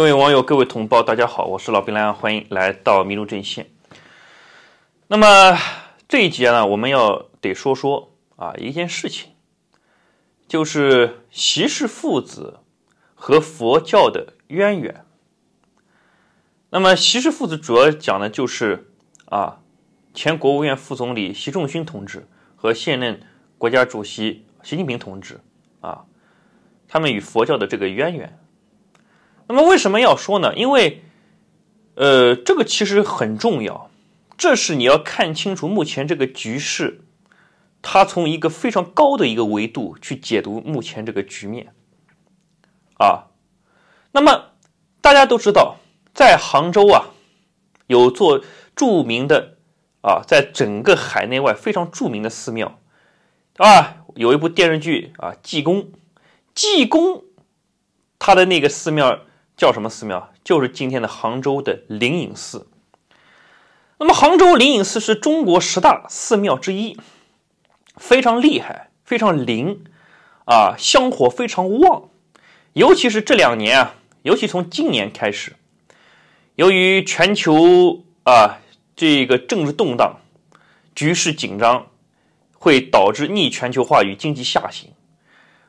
各位网友，各位同胞，大家好，我是老兵蓝，欢迎来到麋鹿阵线。那么这一节呢，我们要得说说啊一件事情，就是习氏父子和佛教的渊源。那么习氏父子主要讲的就是啊前国务院副总理习仲勋同志和现任国家主席习近平同志啊他们与佛教的这个渊源。那么为什么要说呢？因为，呃，这个其实很重要，这是你要看清楚目前这个局势，它从一个非常高的一个维度去解读目前这个局面。啊，那么大家都知道，在杭州啊，有座著名的啊，在整个海内外非常著名的寺庙，啊，有一部电视剧啊，《济公》，济公他的那个寺庙。叫什么寺庙？就是今天的杭州的灵隐寺。那么，杭州灵隐寺是中国十大寺庙之一，非常厉害，非常灵啊，香火非常旺。尤其是这两年啊，尤其从今年开始，由于全球啊这个政治动荡、局势紧张，会导致逆全球化与经济下行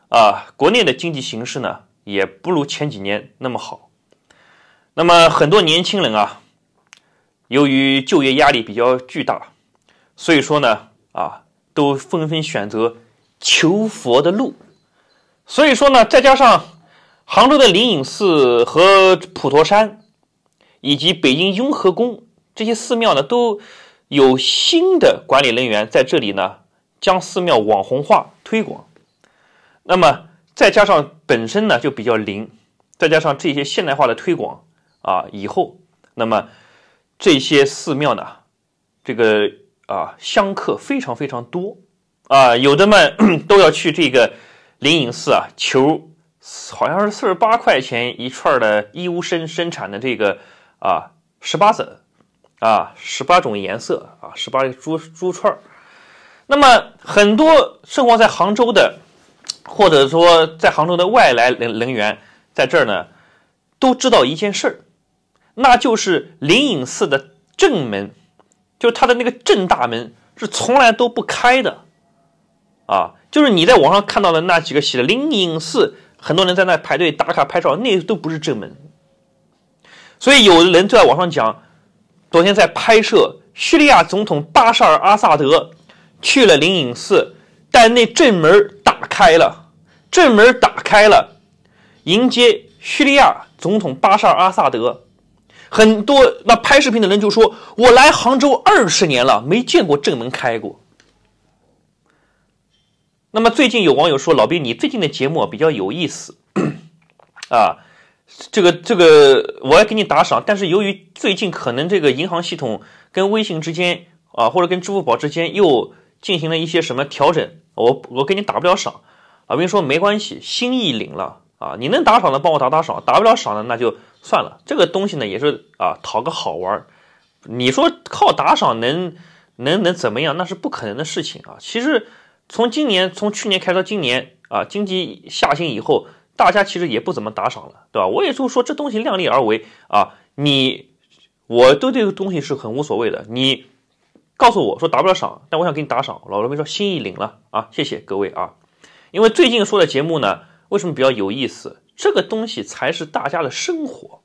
啊，国内的经济形势呢？也不如前几年那么好。那么很多年轻人啊，由于就业压力比较巨大，所以说呢啊，都纷纷选择求佛的路。所以说呢，再加上杭州的灵隐寺和普陀山，以及北京雍和宫这些寺庙呢，都有新的管理人员在这里呢，将寺庙网红化推广。那么。再加上本身呢就比较灵，再加上这些现代化的推广啊，以后那么这些寺庙呢，这个啊香客非常非常多啊，有的嘛 都要去这个灵隐寺啊求，好像是四十八块钱一串的义乌生生产的这个啊十八色啊十八种颜色啊十八个珠珠串儿，那么很多生活在杭州的。或者说，在杭州的外来人人员，在这儿呢，都知道一件事儿，那就是灵隐寺的正门，就是它的那个正大门，是从来都不开的，啊，就是你在网上看到的那几个写的灵隐寺，很多人在那排队打卡拍照，那都不是正门。所以有的人就在网上讲，昨天在拍摄叙利亚总统巴沙尔·阿萨德去了灵隐寺，但那正门。开了，正门打开了，迎接叙利亚总统巴沙尔·阿萨德。很多那拍视频的人就说：“我来杭州二十年了，没见过正门开过。”那么最近有网友说：“老兵，你最近的节目比较有意思 啊，这个这个我要给你打赏。”但是由于最近可能这个银行系统跟微信之间啊，或者跟支付宝之间又进行了一些什么调整。我我给你打不了赏，啊，兵说没关系，心意领了啊，你能打赏的帮我打打赏，打不了赏的那就算了，这个东西呢也是啊，讨个好玩你说靠打赏能能能怎么样？那是不可能的事情啊。其实从今年从去年开始到今年啊，经济下行以后，大家其实也不怎么打赏了，对吧？我也就说这东西量力而为啊，你我对这个东西是很无所谓的，你。告诉我说打不了赏，但我想给你打赏。老罗们说心意领了啊，谢谢各位啊。因为最近说的节目呢，为什么比较有意思？这个东西才是大家的生活。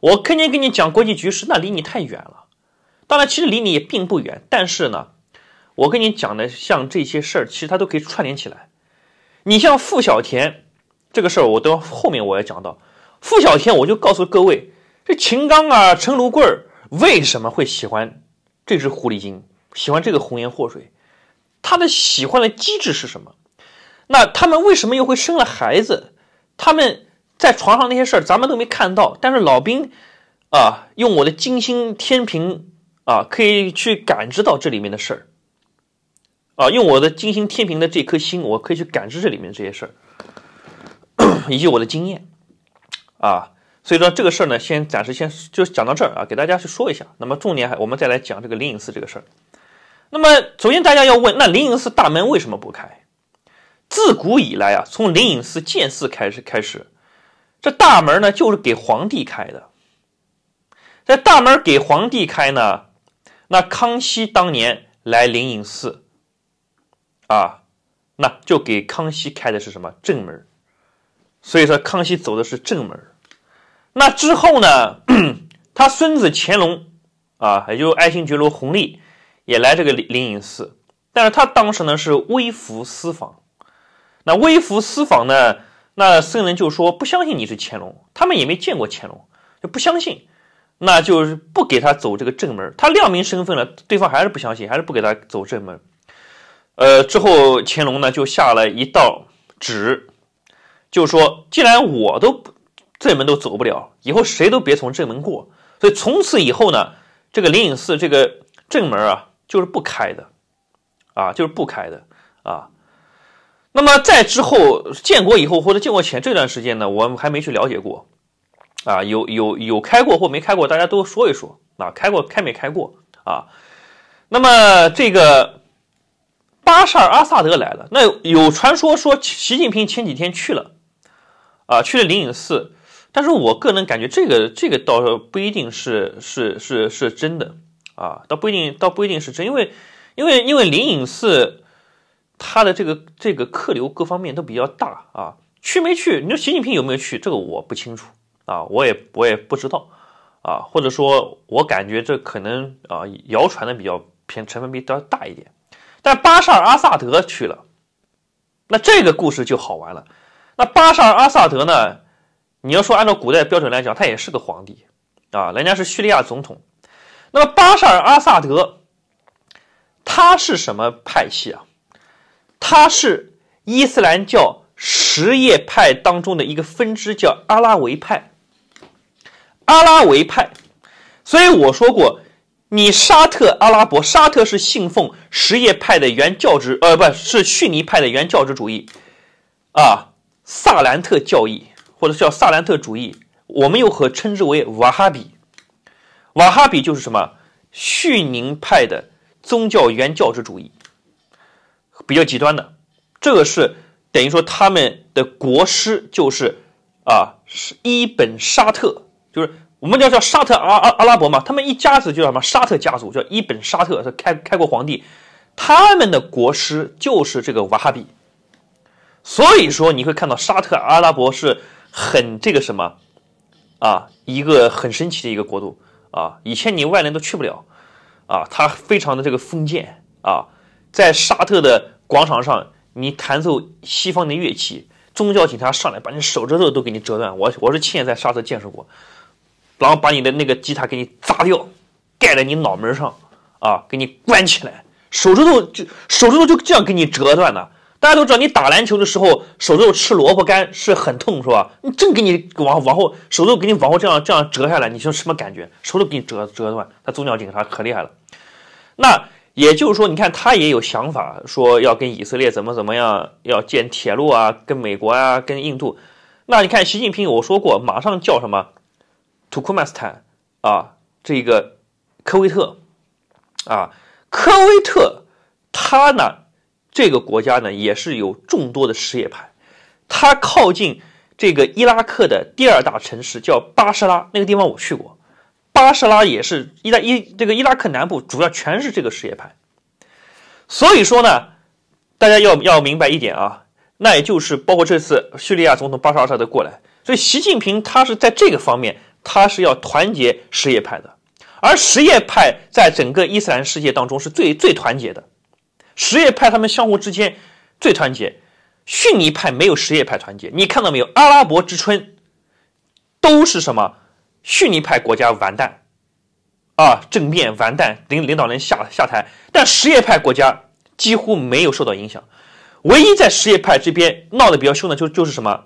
我天天跟你讲国际局势，那离你太远了。当然，其实离你也并不远。但是呢，我跟你讲的像这些事儿，其实它都可以串联起来。你像付小田这个事儿，我都后面我也讲到付小田，我就告诉各位，这秦刚啊、陈如贵儿为什么会喜欢？这只狐狸精喜欢这个红颜祸水，他的喜欢的机制是什么？那他们为什么又会生了孩子？他们在床上那些事儿咱们都没看到，但是老兵啊，用我的金星天平啊，可以去感知到这里面的事儿啊，用我的金星天平的这颗心，我可以去感知这里面这些事儿，以及我的经验啊。所以说这个事儿呢，先暂时先就讲到这儿啊，给大家去说一下。那么重点还我们再来讲这个灵隐寺这个事儿。那么首先大家要问，那灵隐寺大门为什么不开？自古以来啊，从灵隐寺建寺开始开始，这大门呢就是给皇帝开的。在大门给皇帝开呢，那康熙当年来灵隐寺啊，那就给康熙开的是什么正门？所以说康熙走的是正门。那之后呢？他孙子乾隆啊，也就爱新觉罗弘历，也来这个灵灵隐寺。但是他当时呢是微服私访。那微服私访呢，那僧人就说不相信你是乾隆，他们也没见过乾隆，就不相信，那就是不给他走这个正门。他亮明身份了，对方还是不相信，还是不给他走正门。呃，之后乾隆呢就下了一道旨，就说既然我都不。正门都走不了，以后谁都别从正门过。所以从此以后呢，这个灵隐寺这个正门啊，就是不开的，啊，就是不开的啊。那么在之后建国以后或者建国前这段时间呢，我们还没去了解过，啊，有有有开过或没开过，大家都说一说啊，开过开没开过啊？那么这个巴沙尔阿萨德来了，那有传说说习近平前几天去了，啊，去了灵隐寺。但是我个人感觉，这个这个倒不一定是是是是真的啊，倒不一定倒不一定是真，因为因为因为灵隐寺它的这个这个客流各方面都比较大啊，去没去？你说习近平有没有去？这个我不清楚啊，我也我也不知道啊，或者说，我感觉这可能啊，谣传的比较偏成分比较大一点。但巴沙尔阿萨德去了，那这个故事就好玩了。那巴沙尔阿萨德呢？你要说按照古代标准来讲，他也是个皇帝啊，人家是叙利亚总统。那么巴沙尔·阿萨德，他是什么派系啊？他是伊斯兰教什叶派当中的一个分支，叫阿拉维派。阿拉维派。所以我说过，你沙特阿拉伯，沙特是信奉什叶派的原教旨，呃，不是逊尼派的原教旨主义啊，萨兰特教义。或者叫萨兰特主义，我们又可称之为瓦哈比。瓦哈比就是什么逊宁派的宗教原教旨主义，比较极端的。这个是等于说他们的国师就是啊，是伊本沙特，就是我们叫叫沙特阿阿阿拉伯嘛。他们一家子叫什么沙特家族，叫伊本沙特，是开开国皇帝。他们的国师就是这个瓦哈比。所以说你会看到沙特阿拉伯是。很这个什么啊，一个很神奇的一个国度啊，以前你外人都去不了啊，它非常的这个封建啊，在沙特的广场上，你弹奏西方的乐器，宗教警察上来把你手指头都给你折断，我我是亲眼在沙特见识过，然后把你的那个吉他给你砸掉，盖在你脑门上啊，给你关起来，手指头就手指头就这样给你折断了。大家都知道，你打篮球的时候手肘吃萝卜干是很痛，是吧？你正给你往往后手肘给你往后这样这样折下来，你说什么感觉？手肘给你折折断，他宗教警察可厉害了。那也就是说，你看他也有想法，说要跟以色列怎么怎么样，要建铁路啊，跟美国啊，跟印度。那你看习近平我说过，马上叫什么？土库曼斯坦啊，这个科威特啊，科威特他呢？这个国家呢，也是有众多的什叶派，它靠近这个伊拉克的第二大城市叫巴士拉，那个地方我去过，巴士拉也是伊拉伊这个伊拉克南部主要全是这个什叶派，所以说呢，大家要要明白一点啊，那也就是包括这次叙利亚总统巴沙尔萨德过来，所以习近平他是在这个方面他是要团结什叶派的，而什叶派在整个伊斯兰世界当中是最最团结的。什叶派他们相互之间最团结，逊尼派没有什叶派团结。你看到没有？阿拉伯之春都是什么？逊尼派国家完蛋啊，政变完蛋，领领导人下下台。但什叶派国家几乎没有受到影响。唯一在什叶派这边闹得比较凶的就就是什么？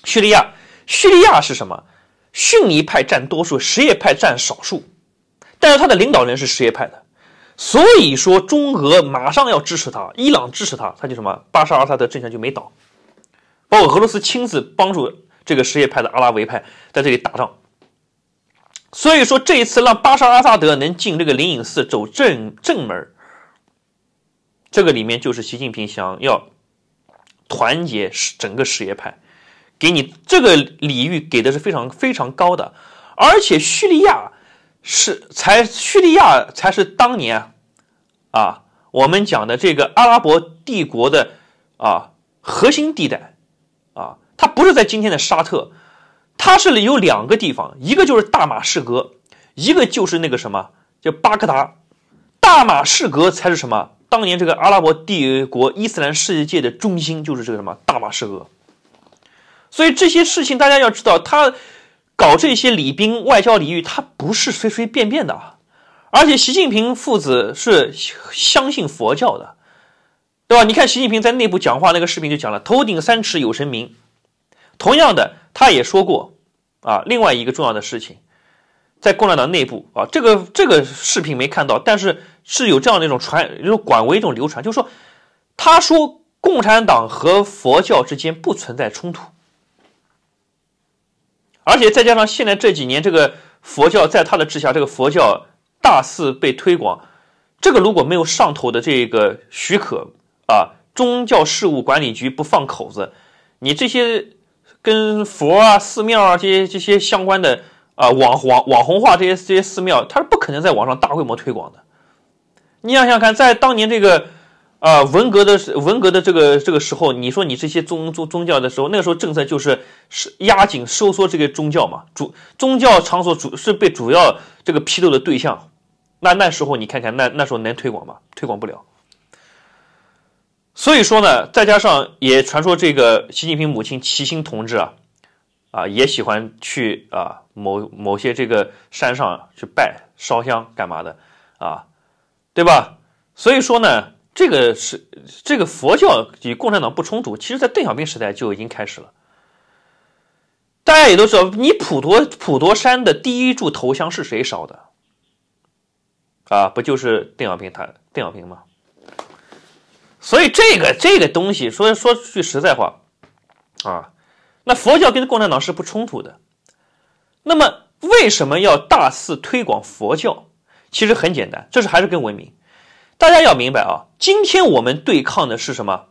叙利亚。叙利亚是什么？逊尼派占多数，什叶派占少数，但是他的领导人是什叶派的。所以说，中俄马上要支持他，伊朗支持他，他就什么巴沙尔·阿萨德政权就没倒。包括俄罗斯亲自帮助这个什叶派的阿拉维派在这里打仗。所以说，这一次让巴沙尔·阿萨德能进这个灵隐寺走正正门，这个里面就是习近平想要团结整个什叶派，给你这个礼遇给的是非常非常高的，而且叙利亚。是，才叙利亚才是当年啊，我们讲的这个阿拉伯帝国的啊核心地带啊，它不是在今天的沙特，它是有两个地方，一个就是大马士革，一个就是那个什么叫巴格达，大马士革才是什么？当年这个阿拉伯帝国、伊斯兰世界的中心就是这个什么大马士革，所以这些事情大家要知道，它。搞这些礼兵外交礼遇，他不是随随便便的啊！而且习近平父子是相信佛教的，对吧？你看习近平在内部讲话那个视频就讲了“头顶三尺有神明”。同样的，他也说过啊。另外一个重要的事情，在共产党内部啊，这个这个视频没看到，但是是有这样的一种传，一种广为一种流传，就是说，他说共产党和佛教之间不存在冲突。而且再加上现在这几年，这个佛教在他的治下，这个佛教大肆被推广。这个如果没有上头的这个许可啊，宗教事务管理局不放口子，你这些跟佛啊、寺庙啊这些这些相关的啊网网网红化这些这些寺庙，它是不可能在网上大规模推广的。你想想看，在当年这个。啊，文革的文革的这个这个时候，你说你这些宗宗宗教的时候，那个时候政策就是是压紧收缩这个宗教嘛，主宗教场所主是被主要这个批斗的对象，那那时候你看看，那那时候能推广吗？推广不了。所以说呢，再加上也传说这个习近平母亲齐心同志啊，啊也喜欢去啊某某些这个山上去拜烧香干嘛的啊，对吧？所以说呢。这个是这个佛教与共产党不冲突，其实在邓小平时代就已经开始了。大家也都知道，你普陀普陀山的第一柱头香是谁烧的？啊，不就是邓小平他邓小平吗？所以这个这个东西，说说句实在话，啊，那佛教跟共产党是不冲突的。那么为什么要大肆推广佛教？其实很简单，这是还是跟文明。大家要明白啊，今天我们对抗的是什么？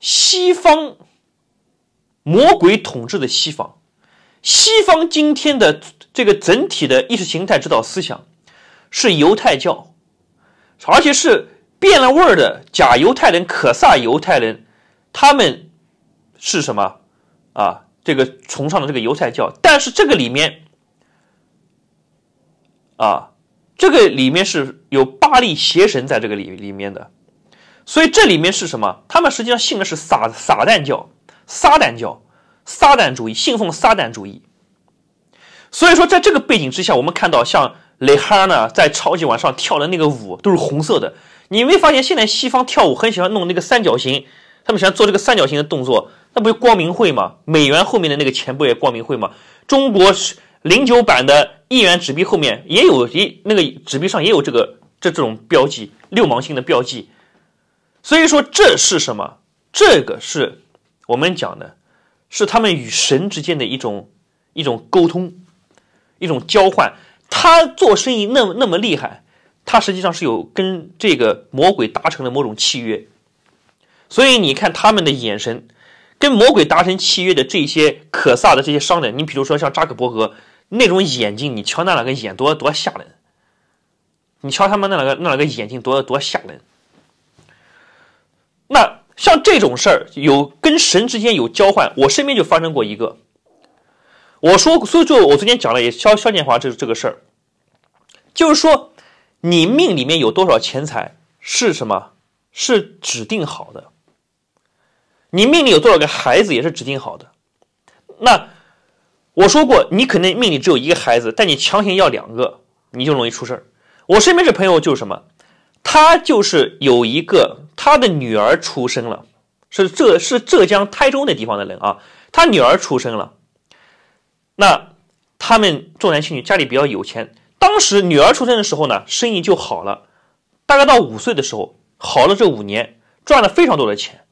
西方魔鬼统治的西方，西方今天的这个整体的意识形态指导思想是犹太教，而且是变了味儿的假犹太人、可萨犹太人，他们是什么啊？这个崇尚的这个犹太教，但是这个里面，啊。这个里面是有八位邪神在这个里里面的，所以这里面是什么？他们实际上信的是撒撒旦教，撒旦教、撒旦主义，信奉撒旦主义。所以说，在这个背景之下，我们看到像蕾哈呢在超级晚上跳的那个舞都是红色的。你没发现现在西方跳舞很喜欢弄那个三角形，他们喜欢做这个三角形的动作，那不就光明会吗？美元后面的那个钱不也光明会吗？中国是。零九版的一元纸币后面也有一那个纸币上也有这个这这种标记六芒星的标记，所以说这是什么？这个是我们讲的，是他们与神之间的一种一种沟通，一种交换。他做生意那么那么厉害，他实际上是有跟这个魔鬼达成了某种契约。所以你看他们的眼神，跟魔鬼达成契约的这些可萨的这些商人，你比如说像扎克伯格。那种眼睛，你瞧那两个眼多多吓人，你瞧他们那两个那两个眼睛多多吓人。那像这种事儿，有跟神之间有交换。我身边就发生过一个，我说，所以就我昨天讲了，也肖肖建华这这个事儿，就是说，你命里面有多少钱财是什么，是指定好的。你命里有多少个孩子也是指定好的。那。我说过，你肯定命里只有一个孩子，但你强行要两个，你就容易出事儿。我身边这朋友就是什么，他就是有一个他的女儿出生了，是浙是浙江台州那地方的人啊。他女儿出生了，那他们重男轻女，家里比较有钱。当时女儿出生的时候呢，生意就好了，大概到五岁的时候好了，这五年赚了非常多的钱。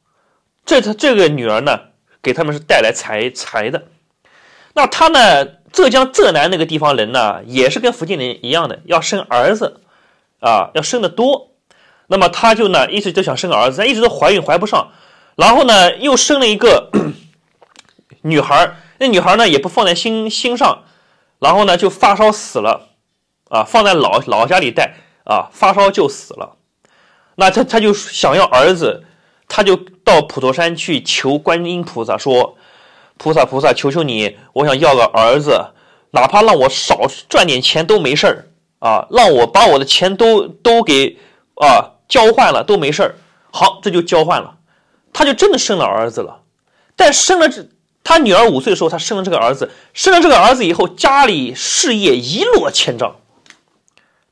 这他这个女儿呢，给他们是带来财财的。那他呢？浙江浙南那个地方人呢，也是跟福建人一样的，要生儿子，啊，要生的多。那么他就呢，一直都想生个儿子，但一直都怀孕怀不上。然后呢，又生了一个 女孩儿。那女孩儿呢，也不放在心心上。然后呢，就发烧死了，啊，放在老老家里带，啊，发烧就死了。那他他就想要儿子，他就到普陀山去求观音菩萨说。菩萨菩萨，求求你，我想要个儿子，哪怕让我少赚点钱都没事儿啊，让我把我的钱都都给啊交换了都没事儿。好，这就交换了，他就真的生了儿子了。但生了这，他女儿五岁的时候，他生了这个儿子。生了这个儿子以后，家里事业一落千丈，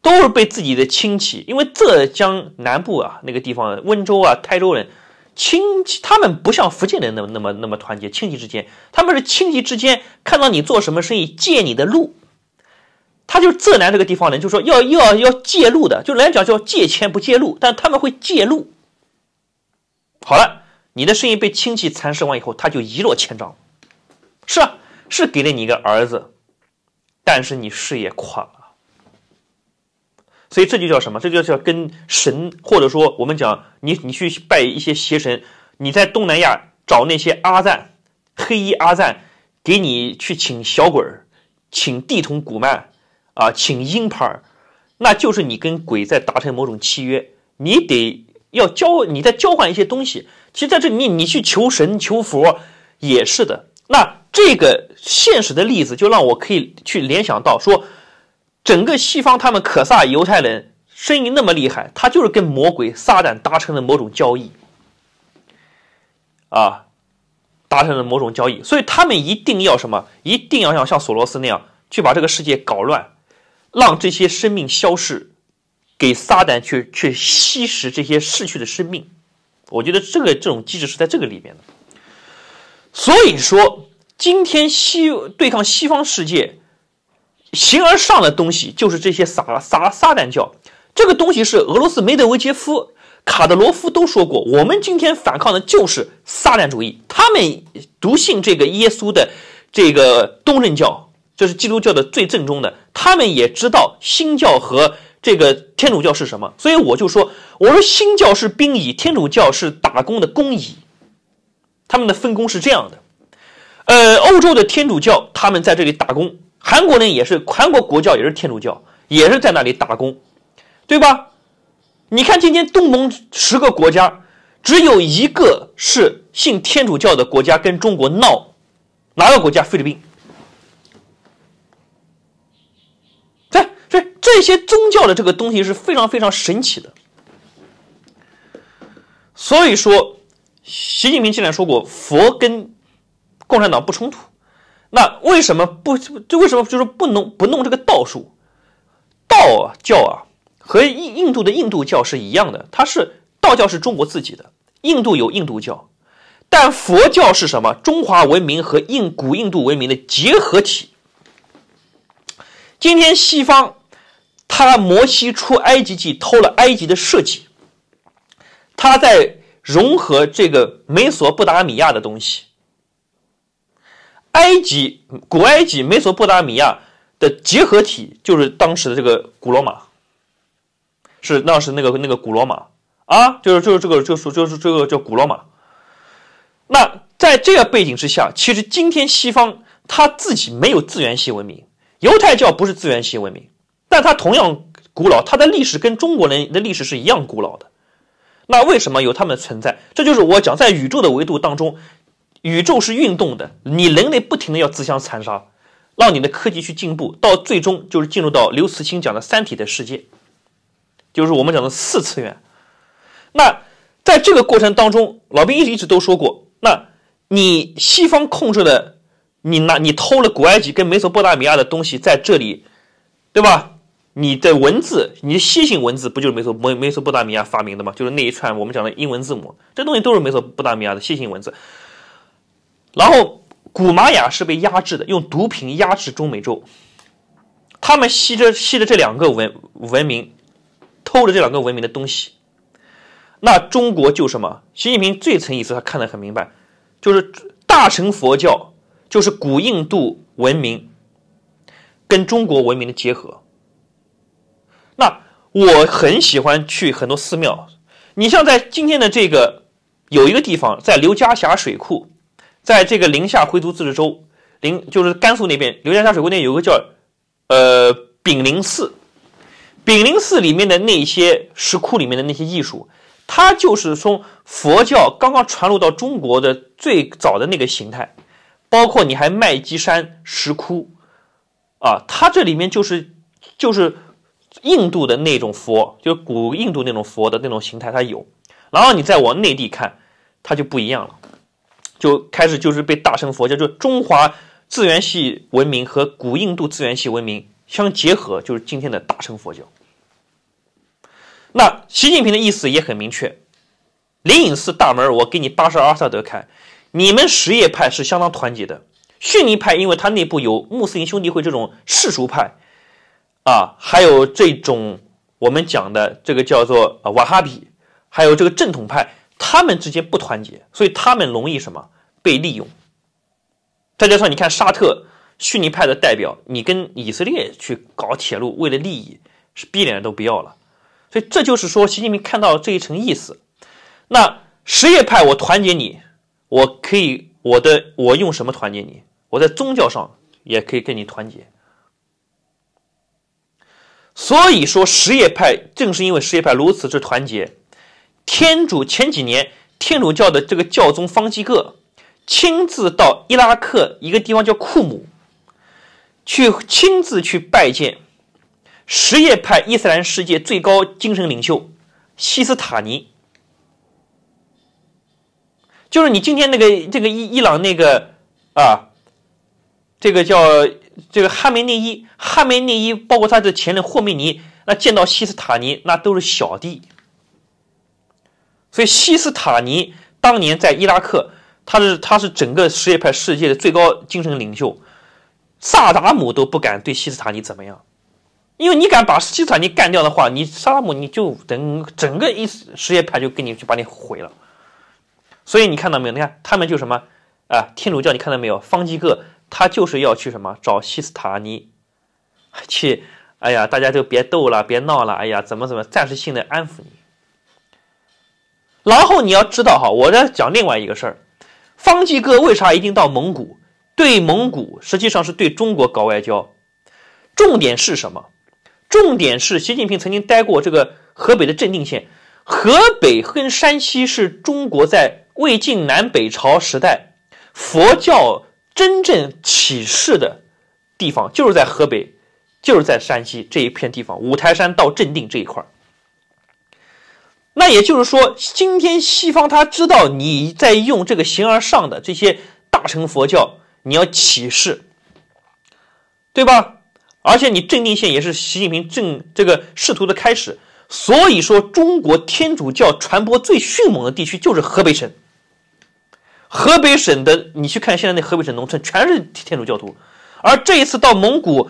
都是被自己的亲戚，因为浙江南部啊那个地方，温州啊、台州人。亲戚他们不像福建人那么那么那么团结，亲戚之间他们是亲戚之间看到你做什么生意借你的路，他就是浙南这个地方人就说要要要借路的，就来讲叫借钱不借路，但他们会借路。好了，你的生意被亲戚蚕食完以后，他就一落千丈是啊，是给了你一个儿子，但是你事业垮了。所以这就叫什么？这就叫跟神，或者说我们讲你，你去拜一些邪神，你在东南亚找那些阿赞，黑衣阿赞，给你去请小鬼儿，请地童古曼，啊，请鹰牌儿，那就是你跟鬼在达成某种契约，你得要交，你在交换一些东西。其实在这你你去求神求佛也是的。那这个现实的例子就让我可以去联想到说。整个西方，他们可萨犹太人生意那么厉害，他就是跟魔鬼撒旦达成了某种交易，啊，达成了某种交易，所以他们一定要什么？一定要像像索罗斯那样去把这个世界搞乱，让这些生命消逝，给撒旦去去吸食这些逝去的生命。我觉得这个这种机制是在这个里面的。所以说，今天西对抗西方世界。形而上的东西就是这些撒撒撒旦教，这个东西是俄罗斯梅德韦杰夫、卡德罗夫都说过，我们今天反抗的就是撒旦主义。他们笃信这个耶稣的这个东正教，就是基督教的最正宗的。他们也知道新教和这个天主教是什么，所以我就说，我说新教是兵蚁，天主教是打工的工蚁，他们的分工是这样的。呃，欧洲的天主教他们在这里打工。韩国呢，也是韩国国教也是天主教，也是在那里打工，对吧？你看今天东盟十个国家，只有一个是信天主教的国家，跟中国闹，哪个国家？菲律宾。对，所以这些宗教的这个东西是非常非常神奇的。所以说，习近平既然说过佛跟共产党不冲突。那为什么不？就为什么就是不弄不弄这个道术？道教啊，和印印度的印度教是一样的。它是道教是中国自己的，印度有印度教，但佛教是什么？中华文明和印古印度文明的结合体。今天西方，他摩西出埃及记偷了埃及的设计，他在融合这个美索不达米亚的东西。埃及、古埃及、美索不达米亚的结合体，就是当时的这个古罗马，是那是那个那个古罗马啊，就是就是这个就是就是这个叫古罗马。那在这个背景之下，其实今天西方它自己没有自源系文明，犹太教不是自源系文明，但它同样古老，它的历史跟中国人的历史是一样古老的。那为什么有他们的存在？这就是我讲在宇宙的维度当中。宇宙是运动的，你人类不停的要自相残杀，让你的科技去进步，到最终就是进入到刘慈欣讲的三体的世界，就是我们讲的四次元。那在这个过程当中，老兵一直一直都说过，那你西方控制的，你拿你偷了古埃及跟美索不达米亚的东西在这里，对吧？你的文字，你的楔形文字，不就是美索美美索不达米亚发明的吗？就是那一串我们讲的英文字母，这东西都是美索不达米亚的楔形文字。然后古玛雅是被压制的，用毒品压制中美洲。他们吸着吸着这两个文文明，偷着这两个文明的东西。那中国就什么？习近平最曾一次他看得很明白，就是大乘佛教，就是古印度文明跟中国文明的结合。那我很喜欢去很多寺庙，你像在今天的这个有一个地方，在刘家峡水库。在这个宁夏回族自治州，临就是甘肃那边刘家峡水库那有个叫，呃炳灵寺，炳灵寺里面的那些石窟里面的那些艺术，它就是从佛教刚刚传入到中国的最早的那个形态，包括你还麦积山石窟，啊，它这里面就是就是印度的那种佛，就是古印度那种佛的那种形态，它有，然后你再往内地看，它就不一样了。就开始就是被大乘佛教，就中华自源系文明和古印度自源系文明相结合，就是今天的大乘佛教。那习近平的意思也很明确，灵隐寺大门我给你八十阿萨德开，你们什叶派是相当团结的，逊尼派因为它内部有穆斯林兄弟会这种世俗派，啊，还有这种我们讲的这个叫做啊瓦哈比，还有这个正统派。他们之间不团结，所以他们容易什么被利用。再加上你看，沙特逊尼派的代表，你跟以色列去搞铁路，为了利益是逼脸都不要了。所以这就是说，习近平看到这一层意思。那什叶派，我团结你，我可以，我的我用什么团结你？我在宗教上也可以跟你团结。所以说，什叶派正是因为什叶派如此之团结。天主前几年，天主教的这个教宗方济各亲自到伊拉克一个地方叫库姆，去亲自去拜见什叶派伊斯兰世界最高精神领袖西斯塔尼，就是你今天那个这个伊伊朗那个啊，这个叫这个哈梅内伊，哈梅内伊包括他的前任霍梅尼，那见到西斯塔尼那都是小弟。所以，西斯塔尼当年在伊拉克，他是他是整个什叶派世界的最高精神领袖，萨达姆都不敢对西斯塔尼怎么样，因为你敢把西斯塔尼干掉的话，你萨达姆你就等整个一什叶派就给你就把你毁了。所以你看到没有？你看他们就什么啊？天主教你看到没有？方济各他就是要去什么找西斯塔尼，去，哎呀，大家就别斗了，别闹了，哎呀，怎么怎么，暂时性的安抚你。然后你要知道哈，我在讲另外一个事儿，方济哥为啥一定到蒙古？对蒙古，实际上是对中国搞外交。重点是什么？重点是习近平曾经待过这个河北的正定县。河北跟山西是中国在魏晋南北朝时代佛教真正起势的地方，就是在河北，就是在山西这一片地方，五台山到正定这一块儿。那也就是说，今天西方他知道你在用这个形而上的这些大乘佛教，你要启示，对吧？而且你正定县也是习近平正这个仕途的开始。所以说，中国天主教传播最迅猛的地区就是河北省。河北省的你去看现在那河北省农村全是天主教徒，而这一次到蒙古，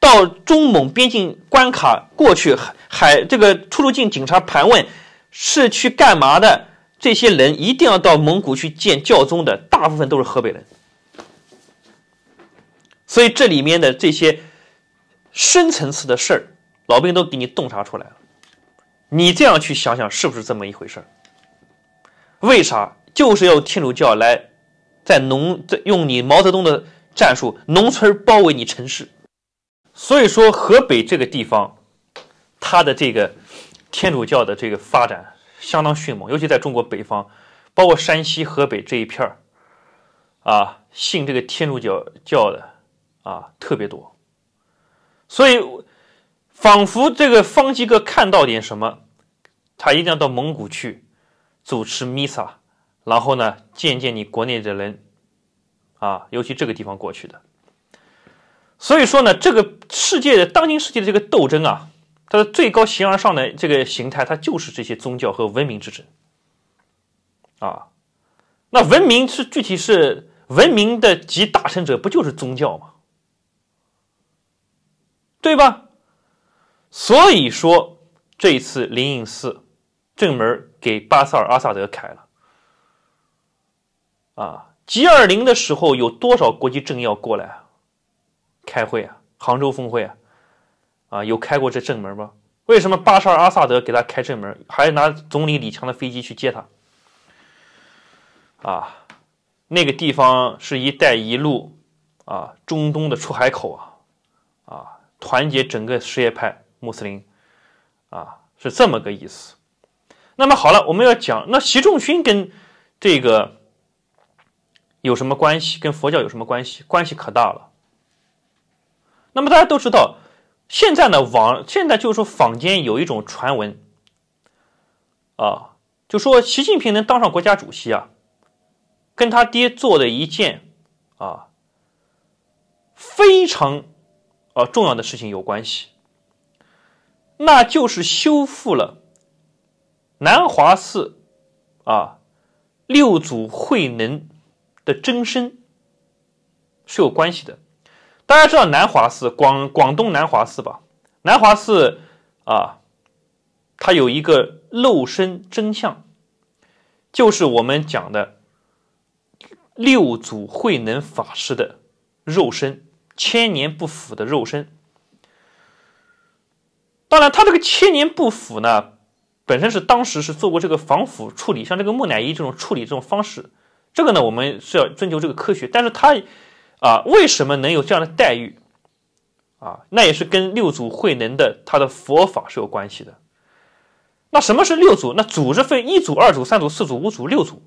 到中蒙边境关卡过去，海这个出入境警察盘问。是去干嘛的？这些人一定要到蒙古去见教宗的，大部分都是河北人。所以这里面的这些深层次的事儿，老兵都给你洞察出来了。你这样去想想，是不是这么一回事儿？为啥？就是要天主教来，在农用你毛泽东的战术，农村包围你城市。所以说，河北这个地方，它的这个。天主教的这个发展相当迅猛，尤其在中国北方，包括山西、河北这一片儿，啊，信这个天主教教的啊特别多，所以仿佛这个方济各看到点什么，他一定要到蒙古去主持弥撒，然后呢见见你国内的人，啊，尤其这个地方过去的，所以说呢，这个世界的当今世界的这个斗争啊。它的最高形而上的这个形态，它就是这些宗教和文明之争啊。那文明是具体是文明的集大成者，不就是宗教吗？对吧？所以说，这一次灵隐寺正门给巴萨尔阿萨德开了啊。g 二零的时候有多少国际政要过来啊？开会啊？杭州峰会啊？啊，有开过这正门吗？为什么巴沙尔阿萨德给他开正门，还拿总理李强的飞机去接他？啊，那个地方是一带一路啊，中东的出海口啊，啊，团结整个什叶派穆斯林啊，是这么个意思。那么好了，我们要讲那习仲勋跟这个有什么关系？跟佛教有什么关系？关系可大了。那么大家都知道。现在呢，网现在就是说坊间有一种传闻，啊，就说习近平能当上国家主席啊，跟他爹做的一件啊非常啊重要的事情有关系，那就是修复了南华寺啊六祖慧能的真身是有关系的。大家知道南华寺广广东南华寺吧？南华寺啊，它有一个肉身真相，就是我们讲的六祖慧能法师的肉身，千年不腐的肉身。当然，它这个千年不腐呢，本身是当时是做过这个防腐处理，像这个木乃伊这种处理这种方式。这个呢，我们是要追求这个科学，但是它。啊，为什么能有这样的待遇？啊，那也是跟六祖慧能的他的佛法是有关系的。那什么是六祖？那祖是分一组、二组、三组、四组、五组、六组。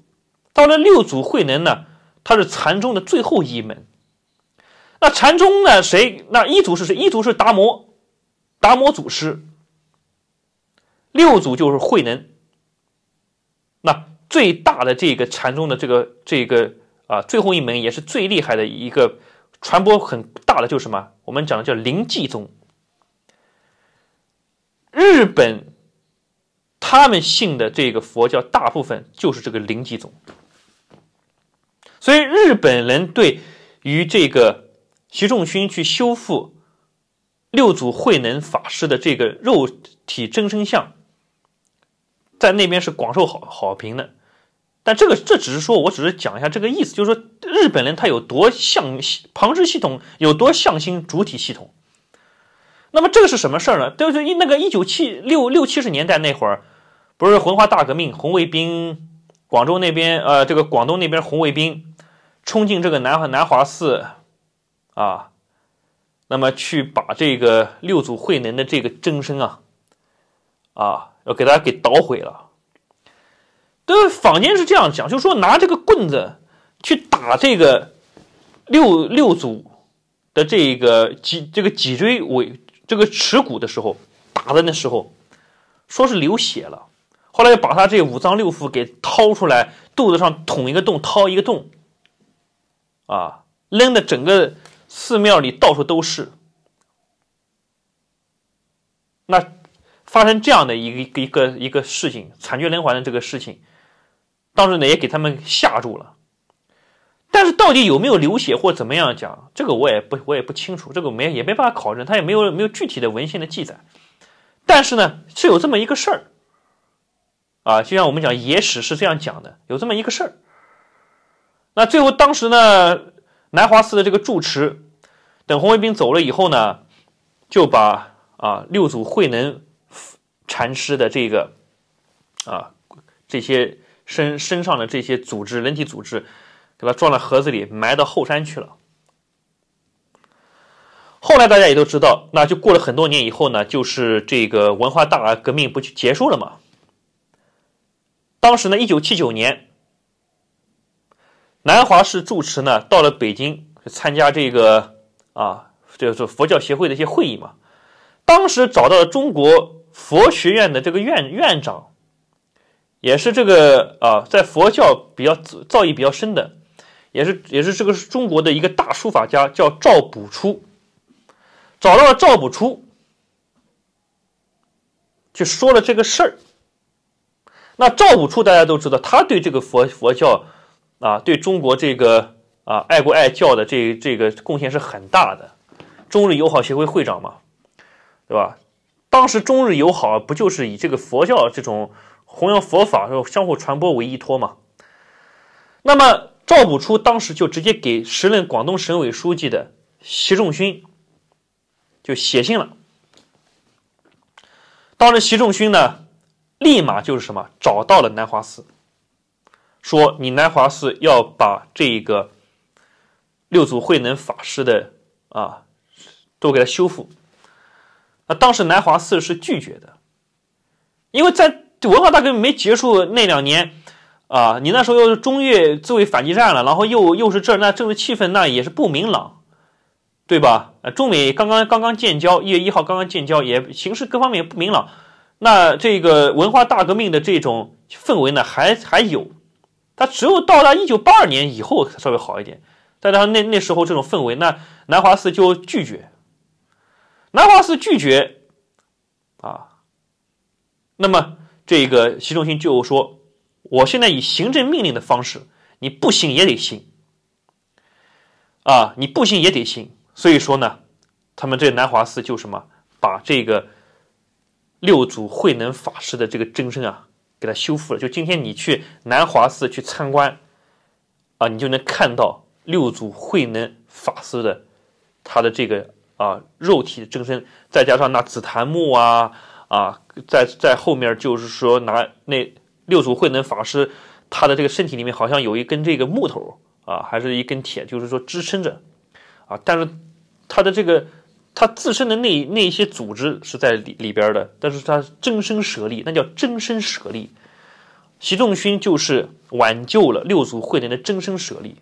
到了六祖慧能呢，他是禅宗的最后一门。那禅宗呢，谁？那一组是谁？一组是达摩，达摩祖师。六祖就是慧能。那最大的这个禅宗的这个这个。啊，最后一门也是最厉害的一个传播很大的，就是什么？我们讲的叫灵济宗。日本他们信的这个佛教，大部分就是这个灵济宗。所以日本人对于这个习仲勋去修复六祖慧能法师的这个肉体真身像，在那边是广受好好评的。但这个这只是说，我只是讲一下这个意思，就是说日本人他有多向旁支系统，有多向心主体系统。那么这个是什么事儿呢？就是一那个一九七六六七十年代那会儿，不是文化大革命，红卫兵广州那边呃，这个广东那边红卫兵冲进这个南南华寺啊，那么去把这个六祖慧能的这个真身啊啊要给大家给捣毁了。这坊间是这样讲，就说拿这个棍子去打这个六六祖的这个脊这个脊椎尾这个耻骨的时候，打的那时候说是流血了，后来又把他这五脏六腑给掏出来，肚子上捅一个洞，掏一个洞，啊，扔的整个寺庙里到处都是。那发生这样的一个一个一个事情，惨绝人寰的这个事情。当时呢也给他们吓住了，但是到底有没有流血或怎么样讲，这个我也不我也不清楚，这个没也没办法考证，他也没有没有具体的文献的记载。但是呢是有这么一个事儿，啊，就像我们讲野史是这样讲的，有这么一个事儿。那最后当时呢南华寺的这个住持等红卫兵走了以后呢，就把啊六祖慧能禅师的这个啊这些。身身上的这些组织，人体组织，给它装在盒子里，埋到后山去了。后来大家也都知道，那就过了很多年以后呢，就是这个文化大革命不就结束了吗？当时呢，一九七九年，南华是住持呢到了北京参加这个啊，就是佛教协会的一些会议嘛。当时找到了中国佛学院的这个院院长。也是这个啊，在佛教比较造诣比较深的，也是也是这个中国的一个大书法家叫赵朴初，找到了赵朴初就说了这个事儿。那赵朴初大家都知道，他对这个佛佛教啊，对中国这个啊爱国爱教的这这个贡献是很大的。中日友好协会会长嘛，对吧？当时中日友好不就是以这个佛教这种。弘扬佛法，后相互传播为依托嘛。那么赵朴初当时就直接给时任广东省委书记的习仲勋就写信了。当时习仲勋呢，立马就是什么，找到了南华寺，说你南华寺要把这个六祖慧能法师的啊，都给他修复。那当时南华寺是拒绝的，因为在这文化大革命没结束那两年，啊，你那时候又是中越自卫反击战了，然后又又是这那政治气氛那也是不明朗，对吧？呃，中美刚刚刚刚建交，一月一号刚刚建交，也形势各方面也不明朗。那这个文化大革命的这种氛围呢，还还有，它只有到达一九八二年以后才稍微好一点。再加上那那时候这种氛围，那南华寺就拒绝，南华寺拒绝，啊，那么。这个习仲勋就说：“我现在以行政命令的方式，你不行也得行，啊，你不行也得行。”所以说呢，他们这南华寺就什么，把这个六祖慧能法师的这个真身啊，给他修复了。就今天你去南华寺去参观，啊，你就能看到六祖慧能法师的他的这个啊肉体的真身，再加上那紫檀木啊。啊，在在后面就是说，拿那六祖慧能法师他的这个身体里面，好像有一根这个木头啊，还是一根铁，就是说支撑着啊。但是他的这个他自身的那那一些组织是在里里边的，但是他真身舍利，那叫真身舍利。习仲勋就是挽救了六祖慧能的真身舍利，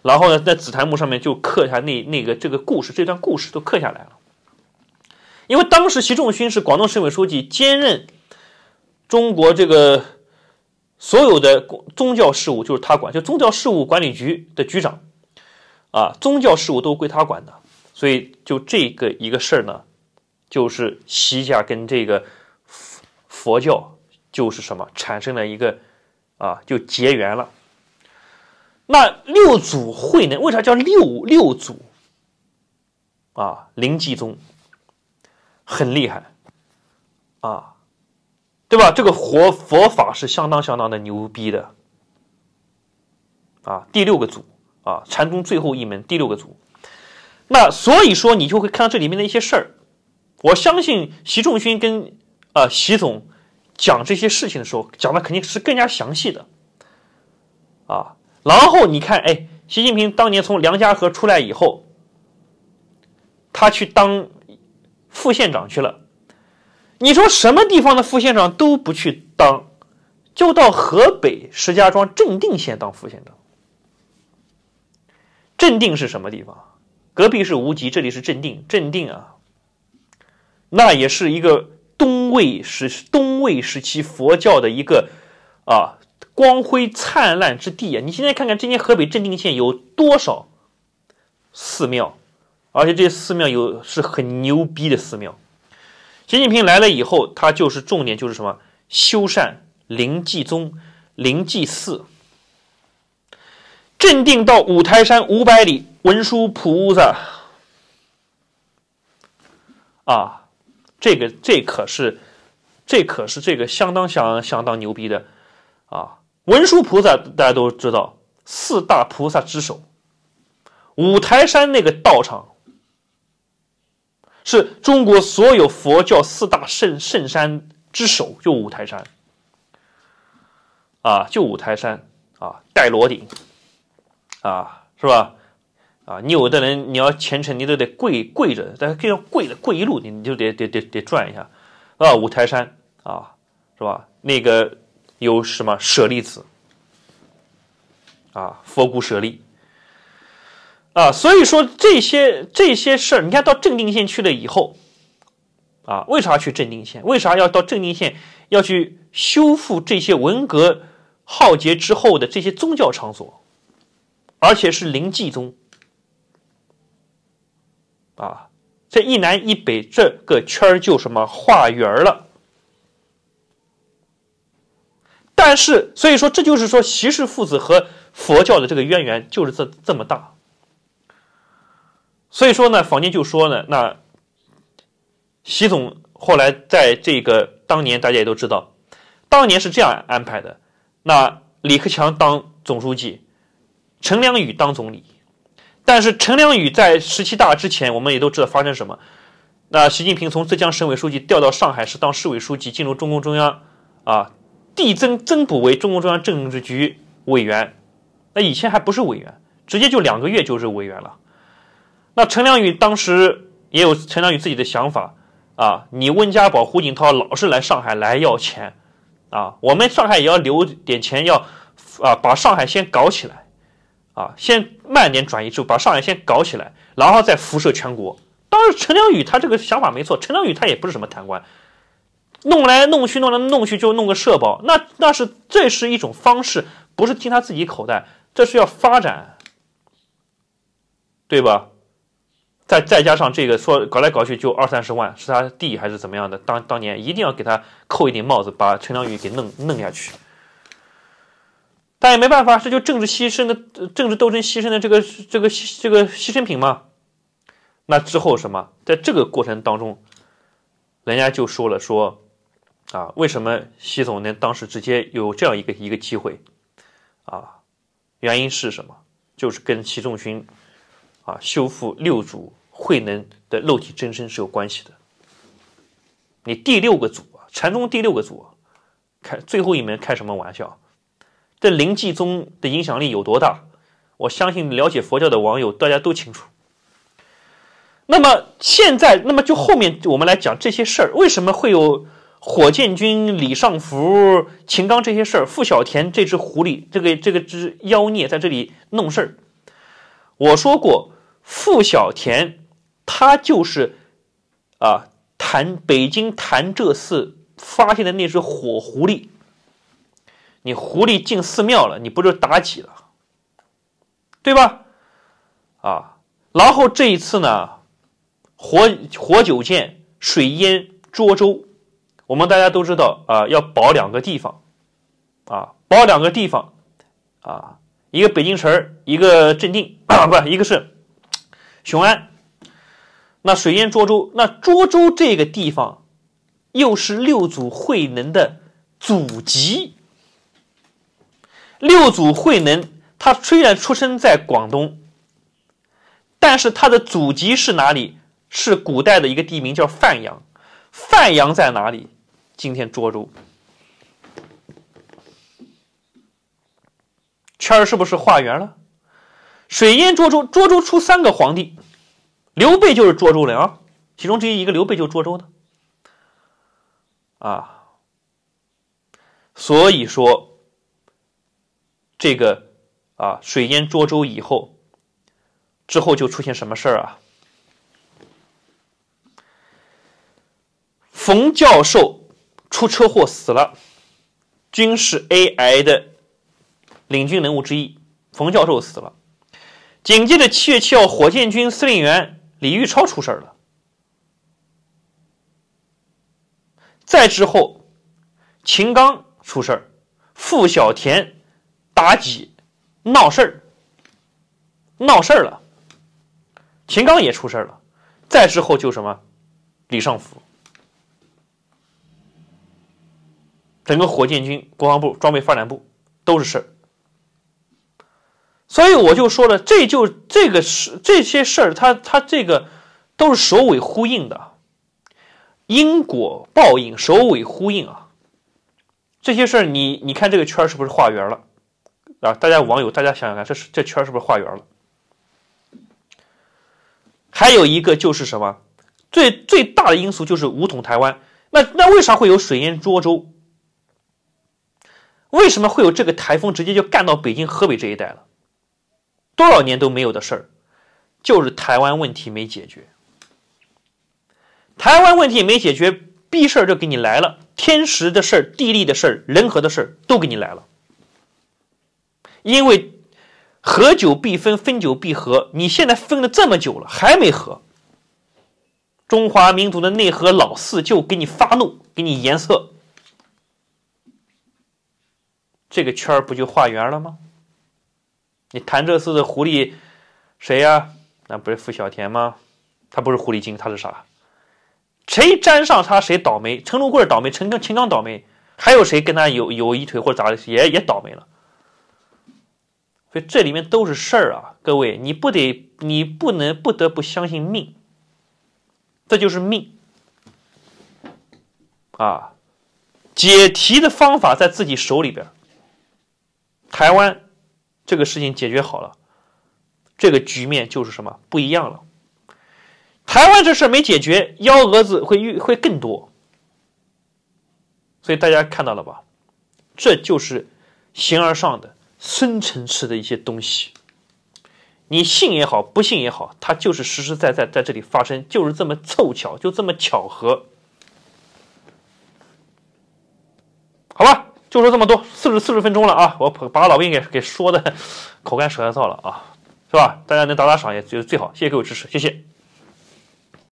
然后呢，在紫檀木上面就刻下那那个这个故事，这段故事都刻下来了。因为当时习仲勋是广东省委书记，兼任中国这个所有的宗教事务就是他管，就宗教事务管理局的局长，啊，宗教事务都归他管的。所以就这个一个事儿呢，就是习家跟这个佛教就是什么产生了一个啊，就结缘了。那六祖慧能为啥叫六六祖？啊，灵济宗。很厉害，啊，对吧？这个佛佛法是相当相当的牛逼的，啊，第六个组啊，禅宗最后一门第六个组。那所以说，你就会看到这里面的一些事儿。我相信习仲勋跟啊习总讲这些事情的时候，讲的肯定是更加详细的，啊。然后你看，哎，习近平当年从梁家河出来以后，他去当。副县长去了，你说什么地方的副县长都不去当，就到河北石家庄正定县当副县长。正定是什么地方？隔壁是无极，这里是正定。正定啊，那也是一个东魏时东魏时期佛教的一个啊光辉灿烂之地啊！你现在看看，今天河北正定县有多少寺庙？而且这些寺庙有是很牛逼的寺庙。习近平来了以后，他就是重点就是什么修缮灵济宗灵济寺，镇定到五台山五百里文殊菩萨。啊，这个这可是这可是这个相当相相当牛逼的啊！文殊菩萨大家都知道，四大菩萨之首，五台山那个道场。是中国所有佛教四大圣圣山之首，就五台山，啊，就五台山啊，岱罗顶，啊，是吧？啊，你有的人你要虔诚，你都得跪跪着，但是更要跪着跪一路，你就得得得得转一下，啊，五台山，啊，是吧？那个有什么舍利子，啊，佛骨舍利。啊，所以说这些这些事儿，你看到镇定县去了以后，啊，为啥去镇定县？为啥要到镇定县要去修复这些文革浩劫之后的这些宗教场所，而且是临济宗，啊，这一南一北这个圈儿就什么画圆了。但是，所以说这就是说，习氏父子和佛教的这个渊源就是这这么大。所以说呢，坊间就说呢，那习总后来在这个当年，大家也都知道，当年是这样安排的：那李克强当总书记，陈良宇当总理。但是陈良宇在十七大之前，我们也都知道发生什么。那习近平从浙江省委书记调到上海市当市委书记，进入中共中央啊，递增增补为中共中央政治局委员。那以前还不是委员，直接就两个月就是委员了。那陈良宇当时也有陈良宇自己的想法啊，你温家宝、胡锦涛老是来上海来要钱啊，我们上海也要留点钱，要啊，把上海先搞起来啊，先慢点转移住，把上海先搞起来，然后再辐射全国。当时陈良宇他这个想法没错，陈良宇他也不是什么贪官，弄来弄去弄来弄去就弄个社保，那那是这是一种方式，不是进他自己口袋，这是要发展，对吧？再再加上这个说搞来搞去就二三十万，是他弟还是怎么样的？当当年一定要给他扣一顶帽子，把陈良宇给弄弄下去。但也没办法，这就政治牺牲的、政治斗争牺牲的这个、这个、这个牺牲品嘛？那之后什么？在这个过程当中，人家就说了说，啊，为什么习总呢？当时直接有这样一个一个机会啊？原因是什么？就是跟习仲勋。啊，修复六祖慧能的肉体真身是有关系的。你第六个祖啊，禅宗第六个祖，开最后一门，开什么玩笑？这灵济宗的影响力有多大？我相信了解佛教的网友大家都清楚。那么现在，那么就后面我们来讲这些事儿。为什么会有火箭军李尚福、秦刚这些事儿？付小田这只狐狸，这个这个只妖孽在这里弄事儿。我说过。付小田，他就是啊，潭北京潭柘寺发现的那只火狐狸。你狐狸进寺庙了，你不就妲己了，对吧？啊，然后这一次呢，火火九剑水淹涿州，我们大家都知道啊，要保两个地方啊，保两个地方啊，一个北京城儿，一个镇定，啊，不是一个是。雄安，那水淹涿州，那涿州这个地方，又是六祖慧能的祖籍。六祖慧能他虽然出生在广东，但是他的祖籍是哪里？是古代的一个地名叫范阳。范阳在哪里？今天涿州。圈儿是不是画圆了？水淹涿州，涿州出三个皇帝，刘备就是涿州人啊，其中之一一个刘备就是涿州的，啊，所以说这个啊，水淹涿州以后，之后就出现什么事儿啊？冯教授出车祸死了，军事 AI 的领军人物之一，冯教授死了。紧接着七月七号，火箭军司令员李玉超出事儿了。再之后，秦刚出事儿，傅小田、妲己闹事儿，闹事儿了。秦刚也出事儿了。再之后就什么，李尚福，整个火箭军、国防部、装备发展部都是事儿。所以我就说了，这就这个事这些事儿，它它这个都是首尾呼应的，因果报应，首尾呼应啊。这些事儿，你你看这个圈儿是不是画圆了？啊，大家网友，大家想想看，这是这圈儿是不是画圆了？还有一个就是什么？最最大的因素就是五统台湾。那那为啥会有水淹涿州？为什么会有这个台风直接就干到北京、河北这一带了？多少年都没有的事儿，就是台湾问题没解决。台湾问题没解决，逼事儿就给你来了。天时的事儿、地利的事儿、人和的事儿都给你来了。因为合久必分，分久必合。你现在分了这么久了，还没合，中华民族的内核老四就给你发怒，给你颜色，这个圈儿不就画圆了吗？你谈这次的狐狸，谁呀？那不是付小田吗？他不是狐狸精，他是啥？谁沾上他谁倒霉，陈龙贵倒霉，陈刚、陈刚倒霉，还有谁跟他有有一腿或者咋的，也也倒霉了。所以这里面都是事儿啊，各位，你不得，你不能，不得不相信命，这就是命。啊，解题的方法在自己手里边。台湾。这个事情解决好了，这个局面就是什么不一样了。台湾这事没解决，幺蛾子会遇会更多。所以大家看到了吧，这就是形而上的、深层次的一些东西。你信也好，不信也好，它就是实实在在在这里发生，就是这么凑巧，就这么巧合。就说这么多，四十四十分钟了啊！我把老兵给给说的口干舌燥了啊，是吧？大家能打打赏也就最好，谢谢各位支持，谢谢。